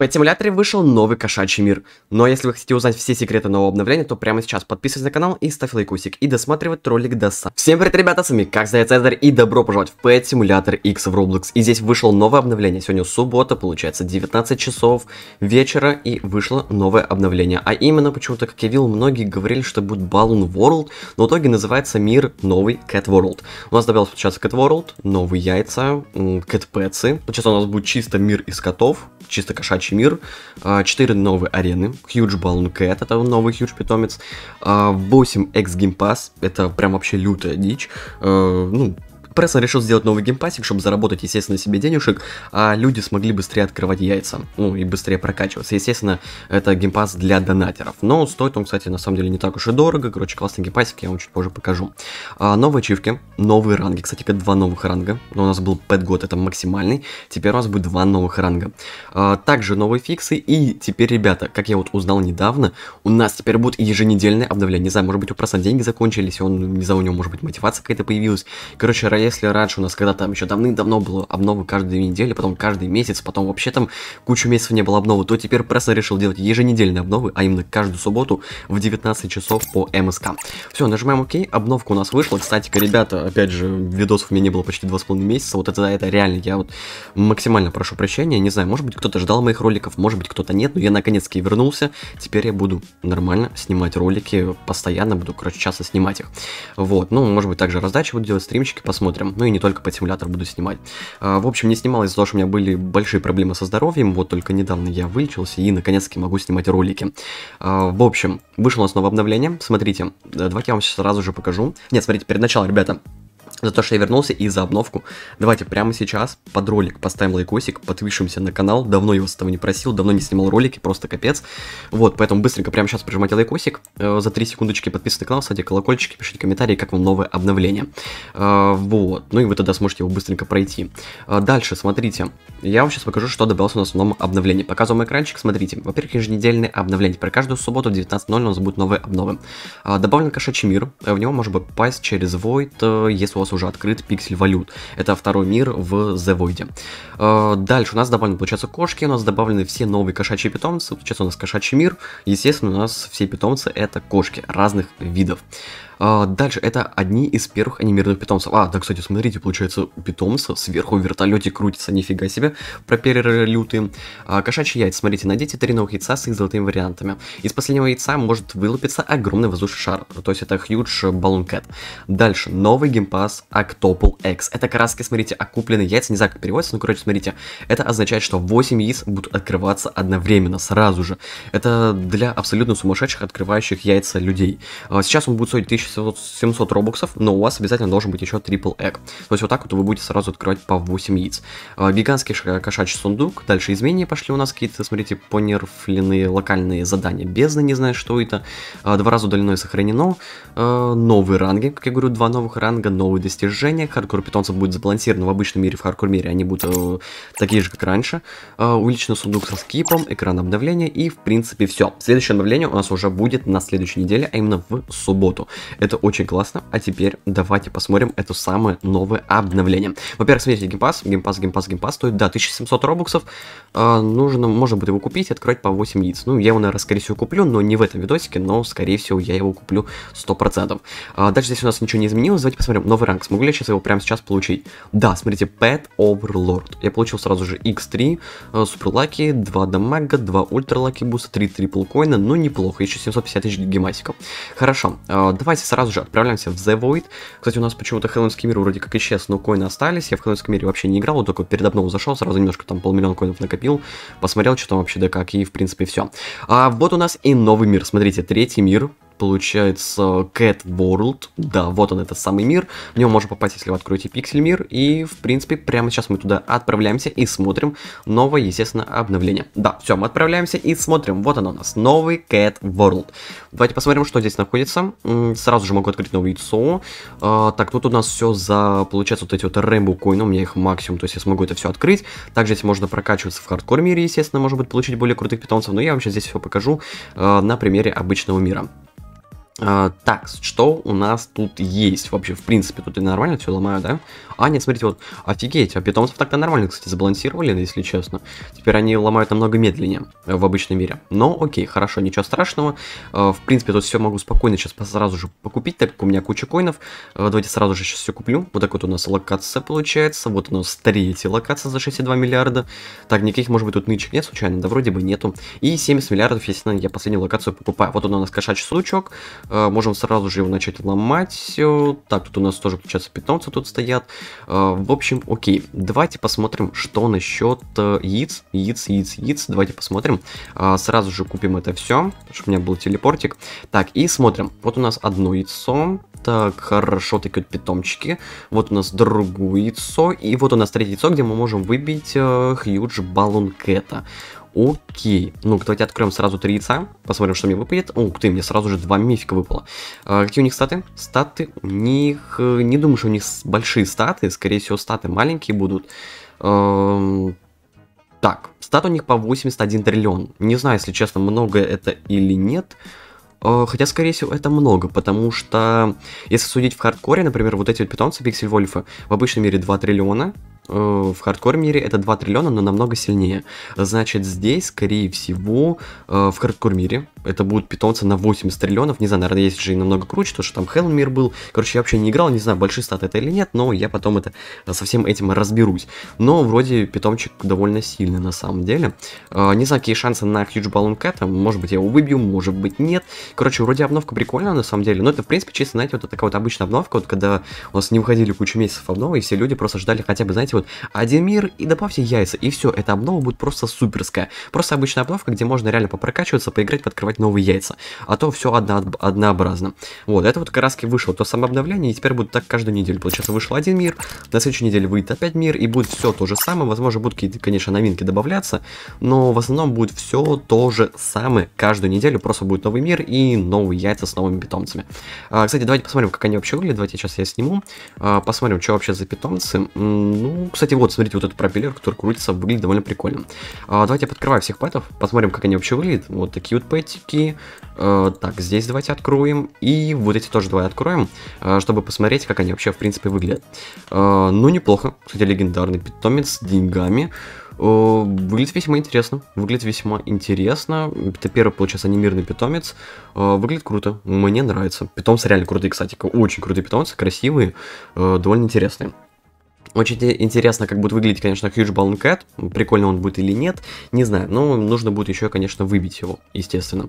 В Этимуляторе вышел новый кошачий мир. Но если вы хотите узнать все секреты нового обновления, то прямо сейчас подписывайтесь на канал и ставь лайкусик, и досматривать ролик до са. Всем привет, ребята, с вами как Зая Цезарь, и добро пожаловать в Pet Simulator X в Roblox. И здесь вышло новое обновление, сегодня суббота, получается 19 часов вечера, и вышло новое обновление. А именно, почему-то, как я видел, многие говорили, что будет Balloon World, но в итоге называется мир новый Cat World. У нас добавился сейчас Cat World, новые яйца, Cat Pets, сейчас у нас будет чисто мир из котов, чисто кошачий окружающий мир, а, четыре новые арены, Huge Balloon Cat, это новый Huge питомец, 8 X Game Pass, это прям вообще лютая дичь, а, ну, Прессон решил сделать новый геймпасик, чтобы заработать, естественно, себе денежек, а люди смогли быстрее открывать яйца, ну и быстрее прокачиваться. Естественно, это геймпас для донатеров, но стоит он, кстати, на самом деле не так уж и дорого, короче, классный геймпасик, я вам чуть позже покажу. А, новые ачивки, новые ранги, кстати, как два новых ранга, но у нас был пэт год, это максимальный, теперь у нас будет два новых ранга. А, также новые фиксы, и теперь, ребята, как я вот узнал недавно, у нас теперь будет еженедельное обновление, не знаю, может быть у Пресса деньги закончились, он, не знаю, у него, может быть, мотивация какая-то появилась, короче, если раньше у нас когда там еще давным-давно было обновы каждую неделю, потом каждый месяц, потом вообще там кучу месяцев не было обновы, то теперь Пресно решил делать еженедельные обновы, а именно каждую субботу в 19 часов по МСК. Все, нажимаем ОК, обновка у нас вышла. Кстати, ребята, опять же, видосов у меня не было почти 2,5 месяца, вот это, это реально, я вот максимально прошу прощения, не знаю, может быть кто-то ждал моих роликов, может быть кто-то нет, но я наконец-таки вернулся, теперь я буду нормально снимать ролики, постоянно буду, короче, часто снимать их. Вот, ну, может быть также раздачи буду делать, стримчики, посмотрим посмотрим. Ну и не только под симулятор буду снимать. А, в общем, не снимал из-за того, что у меня были большие проблемы со здоровьем. Вот только недавно я вылечился и наконец-таки могу снимать ролики. А, в общем, вышло у нас новое обновление. Смотрите, э, давайте я вам сейчас сразу же покажу. Нет, смотрите, перед началом, ребята, за то, что я вернулся и за обновку. Давайте прямо сейчас под ролик поставим лайкосик, подпишемся на канал. Давно его с этого не просил, давно не снимал ролики, просто капец. Вот, поэтому быстренько прямо сейчас прижимайте лайкосик. Э, за 3 секундочки подписывайтесь на канал, ставьте колокольчики, пишите комментарии, как вам новое обновление. Э, вот, ну и вы тогда сможете его быстренько пройти. Э, дальше, смотрите, я вам сейчас покажу, что добавилось у нас в новом обновлении. Показываем экранчик, смотрите. Во-первых, еженедельное обновление. Про каждую субботу в 19.00 у нас будут новые обновы. добавлен кошачий мир, в него можно попасть через Void, если у вас нас уже открыт пиксель валют. Это второй мир в The Void. Э, дальше у нас добавлены, получается, кошки, у нас добавлены все новые кошачьи питомцы, сейчас у нас кошачий мир, естественно, у нас все питомцы это кошки разных видов. А, дальше, это одни из первых анимированных питомцев. А, да, кстати, смотрите, получается, питомца сверху в вертолете крутится, нифига себе, пропереры А, кошачьи яйца, смотрите, найдите три новых яйца с их золотыми вариантами. Из последнего яйца может вылупиться огромный воздушный шар, то есть это хьюдж Balloon Cat. Дальше, новый геймпас Octopal X. Это краски, смотрите, окупленные яйца, не знаю, как переводится, но, короче, смотрите, это означает, что 8 яиц будут открываться одновременно, сразу же. Это для абсолютно сумасшедших открывающих яйца людей. А, сейчас он будет стоить 1000 700 робоксов, но у вас обязательно должен быть еще трипл эг. То есть вот так вот вы будете сразу открывать по 8 яиц. А, гигантский кошачий сундук, дальше изменения пошли у нас какие-то, смотрите, понерфленные локальные задания. Бездна, не знаю, что это. А, два раза удаленное сохранено. А, новые ранги, как я говорю, два новых ранга, новые достижения. Хардкор питомцев будет сбалансирован в обычном мире, в хардкор мире они будут э, такие же, как раньше. Увеличенный сундук со скипом, экран обновления и, в принципе, все. Следующее обновление у нас уже будет на следующей неделе, а именно в субботу. Это очень классно. А теперь давайте посмотрим это самое новое обновление. Во-первых, смотрите, геймпас, геймпас, геймпас, геймпас стоит, да, 1700 робуксов. Э, нужно, может быть, его купить и открывать по 8 яиц. Ну, я его, наверное, скорее всего, куплю, но не в этом видосике, но, скорее всего, я его куплю 100%. Э, а, дальше здесь у нас ничего не изменилось. Давайте посмотрим новый ранг. Смогу ли я сейчас его прямо сейчас получить? Да, смотрите, Pet Overlord. Я получил сразу же X3, э, Супер Лаки, 2 дамага, 2 Ультра Лаки Буста, 3 Трипл Коина, ну, неплохо, еще 750 тысяч гемасиков. Хорошо, э, давайте давайте сразу же отправляемся в The Void. Кстати, у нас почему-то Хэллоуинский мир вроде как исчез, но коины остались. Я в Хэллоуинском мире вообще не играл, вот только перед обновом зашел, сразу немножко там полмиллиона коинов накопил, посмотрел, что там вообще да как, и в принципе все. А вот у нас и новый мир, смотрите, третий мир, получается Cat World. Да, вот он, этот самый мир. В него можно попасть, если вы откроете пиксель мир. И, в принципе, прямо сейчас мы туда отправляемся и смотрим новое, естественно, обновление. Да, все, мы отправляемся и смотрим. Вот оно у нас, новый Cat World. Давайте посмотрим, что здесь находится. Сразу же могу открыть новое яйцо. А, так, тут у нас все за, получается, вот эти вот Рэмбо коины. У меня их максимум, то есть я смогу это все открыть. Также здесь можно прокачиваться в хардкор мире, естественно, может быть, получить более крутых питомцев. Но я вам сейчас здесь все покажу а, на примере обычного мира. А, так, что у нас тут есть вообще? В принципе, тут и нормально все ломаю, да? А, нет, смотрите, вот, офигеть, а питомцев то нормально, кстати, забалансировали, если честно. Теперь они ломают намного медленнее э, в обычном мире. Но, окей, хорошо, ничего страшного. Э, в принципе, тут все могу спокойно сейчас сразу же покупить, так как у меня куча коинов. Э, давайте сразу же сейчас все куплю. Вот так вот у нас локация получается. Вот у нас третья локация за 62 миллиарда. Так, никаких, может быть, тут нычек нет случайно? Да вроде бы нету. И 70 миллиардов, естественно, я последнюю локацию покупаю. Вот у нас кошачий случок Э, можем сразу же его начать ломать. Так, тут у нас тоже, получается, питомцы тут стоят. Э, в общем, окей. Давайте посмотрим, что насчет э, яиц. Яиц, яиц, яиц. Давайте посмотрим. Сразу же купим это все, чтобы у меня был телепортик. Так, и смотрим. Вот у нас одно яйцо. Так, хорошо, такие вот питомчики. Вот у нас другое яйцо. И вот у нас третье яйцо, где мы можем выбить э, Хьюдж Баллон Кэта. Окей. Ну, давайте откроем сразу три яйца. Посмотрим, что мне выпадет. Ух ты, мне сразу же два мифика выпало. А, какие у них статы? Статы у них... Э, не думаю, что у них большие статы. Скорее всего, статы маленькие будут. Эм... Так, стат у них по 81 триллион. Не знаю, если честно, много это или нет. Э, хотя, скорее всего, это много, потому что, если судить в хардкоре, например, вот эти вот питомцы, пиксель-вольфы, в обычном мире 2 триллиона, Э, в хардкор мире это 2 триллиона, но намного сильнее. Значит, здесь, скорее всего, э, в хардкор мире это будут питомцы на 80 триллионов. Не знаю, наверное, есть же и намного круче, то что там Хелл мир был. Короче, я вообще не играл, не знаю, большие статы это или нет, но я потом это э, со всем этим разберусь. Но вроде питомчик довольно сильный на самом деле. Не знаю, какие шансы на Huge Balloon Cat, а, может быть, я его выбью, может быть, нет. Короче, вроде обновка прикольная на самом деле, но это, в принципе, честно, знаете, вот такая вот обычная обновка, вот когда у нас не выходили кучу месяцев обновы, и все люди просто ждали хотя бы, знаете, вот один мир и добавьте яйца, и все, эта обнова будет просто суперская. Просто обычная обновка, где можно реально попрокачиваться, поиграть, открывать новые яйца. А то все одно, однообразно. Вот, это вот как раз вышло то самое обновление, и теперь будет так каждую неделю. Получается, вышел один мир, на следующей неделе выйдет опять мир, и будет все то же самое. Возможно, будут какие-то, конечно, новинки добавляться, но в основном будет все то же самое каждую неделю, просто будет новый мир и новые яйца с новыми питомцами. А, кстати, давайте посмотрим, как они вообще выглядят. Давайте сейчас я сниму, а, посмотрим, что вообще за питомцы. Ну, ну, кстати, вот, смотрите, вот этот пропеллер, который крутится, выглядит довольно прикольно. А, давайте я подкрываю всех пэтов, посмотрим, как они вообще выглядят. Вот такие вот пэтики. А, так, здесь давайте откроем. И вот эти тоже давай откроем, а, чтобы посмотреть, как они вообще, в принципе, выглядят. А, ну, неплохо. Кстати, легендарный питомец с деньгами. Выглядит весьма интересно. Выглядит весьма интересно. Это первый, получается, анимированный питомец. А, выглядит круто. Мне нравится. Питомцы реально крутые, кстати. Очень крутые питомцы, красивые, а, довольно интересные. Очень интересно, как будет выглядеть, конечно, Huge Balloon Cat. Прикольно он будет или нет, не знаю. Но нужно будет еще, конечно, выбить его, естественно.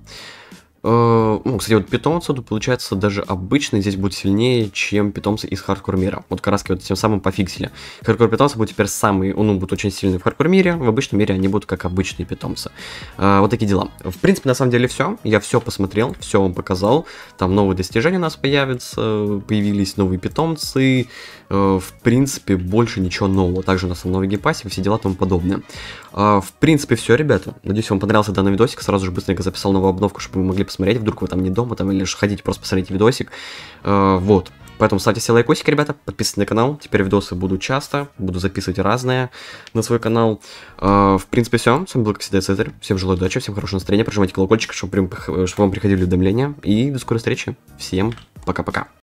Э, ну, кстати, вот питомцы, тут получается даже обычные здесь будут сильнее, чем питомцы из хардкор мира. Вот как раз вот тем самым пофиксили. Хардкор питомцы будут теперь самые, ну, будут очень сильные в хардкор мире, в обычном мире они будут как обычные питомцы. Э, вот такие дела. В принципе, на самом деле все. Я все посмотрел, все вам показал. Там новые достижения у нас появятся, появились новые питомцы. Э, в принципе, больше ничего нового. Также у нас там новый геймпасс и все дела тому подобное. А, в принципе, все, ребята. Надеюсь, вам понравился данный видосик. Сразу же быстренько записал новую обновку, чтобы вы могли посмотреть. Вдруг вы там не дома, там или же хотите просто посмотреть видосик. А, вот. Поэтому ставьте себе лайкосики, ребята, подписывайтесь на канал. Теперь видосы буду часто, буду записывать разные на свой канал. А, в принципе, все. С вами был, как всегда, Цезарь. Всем желаю удачи, всем хорошего настроения. Прожимайте колокольчик, чтобы вам приходили уведомления. И до скорой встречи. Всем пока-пока.